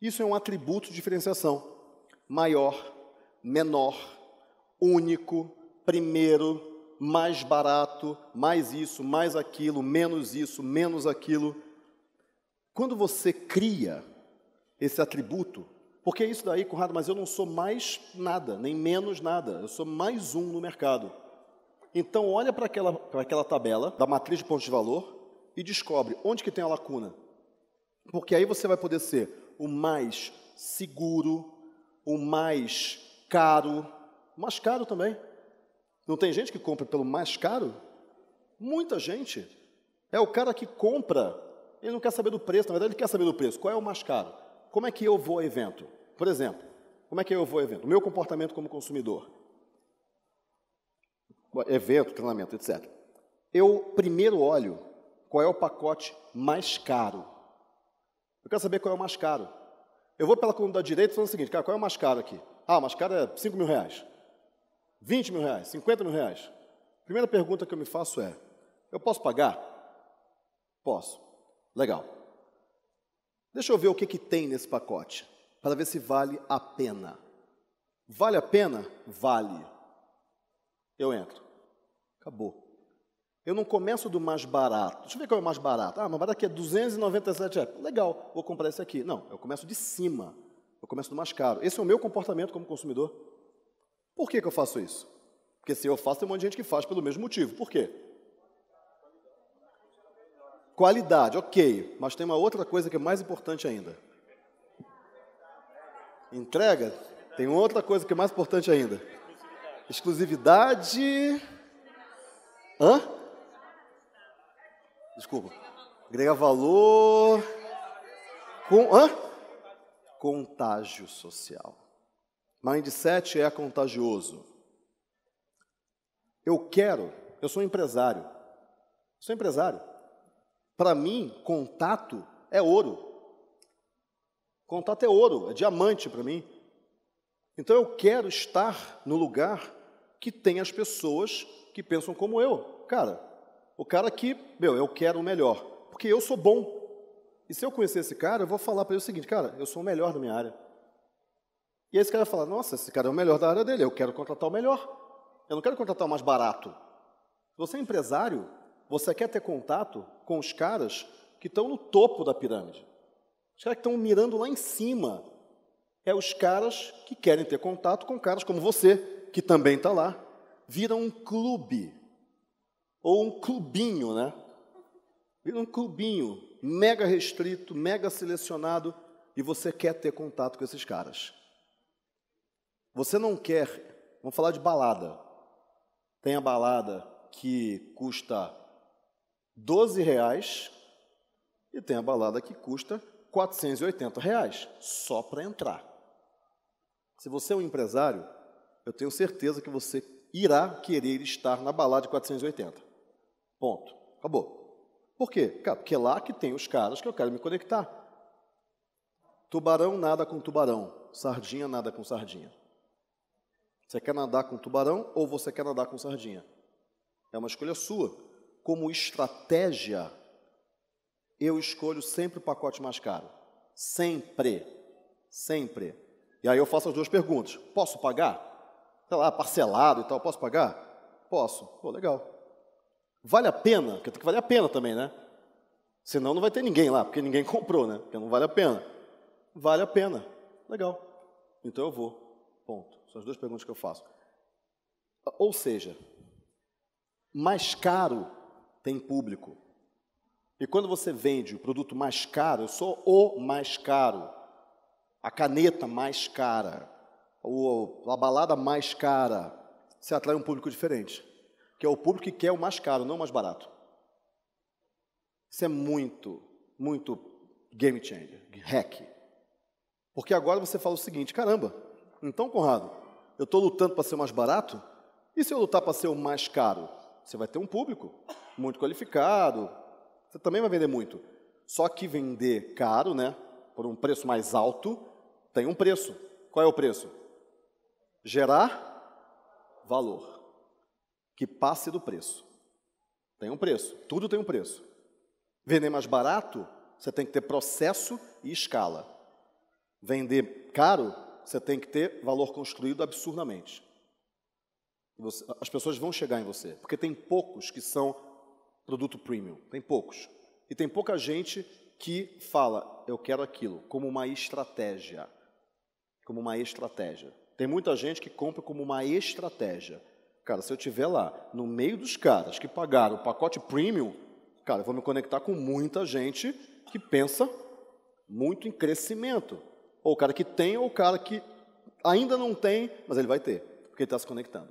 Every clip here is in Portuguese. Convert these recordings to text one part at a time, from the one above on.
Isso é um atributo de diferenciação. Maior, menor, único, primeiro, mais barato, mais isso, mais aquilo, menos isso, menos aquilo. Quando você cria esse atributo, porque é isso daí, Conrado, mas eu não sou mais nada, nem menos nada, eu sou mais um no mercado. Então, olha para aquela, para aquela tabela da matriz de pontos de valor e descobre onde que tem a lacuna. Porque aí você vai poder ser o mais seguro, o mais caro, mais caro também. Não tem gente que compra pelo mais caro? Muita gente. É o cara que compra, ele não quer saber do preço, na verdade ele quer saber do preço. Qual é o mais caro? Como é que eu vou a evento? Por exemplo, como é que eu vou a evento? O meu comportamento como consumidor. Evento, treinamento, etc. Eu primeiro olho qual é o pacote mais caro eu quero saber qual é o mais caro. Eu vou pela coluna da direita falando o seguinte, cara, qual é o mais caro aqui? Ah, o mais caro é 5 mil reais, 20 mil reais, 50 mil reais. Primeira pergunta que eu me faço é, eu posso pagar? Posso. Legal. Deixa eu ver o que, que tem nesse pacote, para ver se vale a pena. Vale a pena? Vale. Eu entro. Acabou. Eu não começo do mais barato. Deixa eu ver qual é o mais barato. Ah, mais barato aqui é 297 reais. Legal, vou comprar esse aqui. Não, eu começo de cima. Eu começo do mais caro. Esse é o meu comportamento como consumidor. Por que, que eu faço isso? Porque se eu faço, tem um monte de gente que faz pelo mesmo motivo. Por quê? Qualidade, ok. Mas tem uma outra coisa que é mais importante ainda. Entrega? Tem outra coisa que é mais importante ainda. Exclusividade. Hã? Desculpa. Agregar valor. Com, hã? Contágio social. Mindset é contagioso. Eu quero, eu sou empresário. sou empresário. Para mim, contato é ouro. Contato é ouro, é diamante para mim. Então eu quero estar no lugar que tem as pessoas que pensam como eu. Cara, o cara que, meu, eu quero o melhor, porque eu sou bom. E se eu conhecer esse cara, eu vou falar para ele o seguinte, cara, eu sou o melhor da minha área. E aí esse cara fala, nossa, esse cara é o melhor da área dele, eu quero contratar o melhor. Eu não quero contratar o mais barato. Se você é empresário, você quer ter contato com os caras que estão no topo da pirâmide. Os caras que estão mirando lá em cima. É os caras que querem ter contato com caras como você, que também está lá. Vira um clube ou um clubinho, né? Vira um clubinho mega restrito, mega selecionado, e você quer ter contato com esses caras. Você não quer, vamos falar de balada. Tem a balada que custa 12 reais e tem a balada que custa 480 reais só para entrar. Se você é um empresário, eu tenho certeza que você irá querer estar na balada de 480. Ponto. Acabou. Por quê? porque é lá que tem os caras que eu quero me conectar. Tubarão nada com tubarão, sardinha nada com sardinha. Você quer nadar com tubarão ou você quer nadar com sardinha? É uma escolha sua. Como estratégia, eu escolho sempre o pacote mais caro. Sempre. Sempre. E aí eu faço as duas perguntas. Posso pagar? Sei tá lá, parcelado e tal, posso pagar? Posso. Pô, legal. Vale a pena? Porque tem que valer a pena também, né? Senão não vai ter ninguém lá, porque ninguém comprou, né? Porque não vale a pena. Vale a pena. Legal. Então eu vou. Ponto. São as duas perguntas que eu faço. Ou seja, mais caro tem público. E quando você vende o produto mais caro, eu sou o mais caro, a caneta mais cara, a balada mais cara, você atrai um público diferente que é o público que quer o mais caro, não o mais barato. Isso é muito, muito game changer, hack. Porque agora você fala o seguinte: caramba, então, Conrado, eu estou lutando para ser o mais barato, e se eu lutar para ser o mais caro? Você vai ter um público muito qualificado, você também vai vender muito. Só que vender caro, né, por um preço mais alto, tem um preço. Qual é o preço? Gerar valor que passe do preço. Tem um preço, tudo tem um preço. Vender mais barato, você tem que ter processo e escala. Vender caro, você tem que ter valor construído absurdamente. Você, as pessoas vão chegar em você, porque tem poucos que são produto premium, tem poucos. E tem pouca gente que fala, eu quero aquilo, como uma estratégia. Como uma estratégia. Tem muita gente que compra como uma estratégia. Cara, se eu estiver lá no meio dos caras que pagaram o pacote premium, cara, eu vou me conectar com muita gente que pensa muito em crescimento. Ou o cara que tem, ou o cara que ainda não tem, mas ele vai ter, porque ele está se conectando.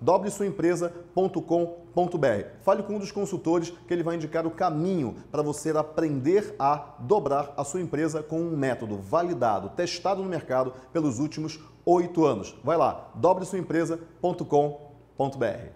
wsuempresa.com.br. Fale com um dos consultores que ele vai indicar o caminho para você aprender a dobrar a sua empresa com um método validado, testado no mercado pelos últimos oito anos. Vai lá, dobresuaempresa.com.br.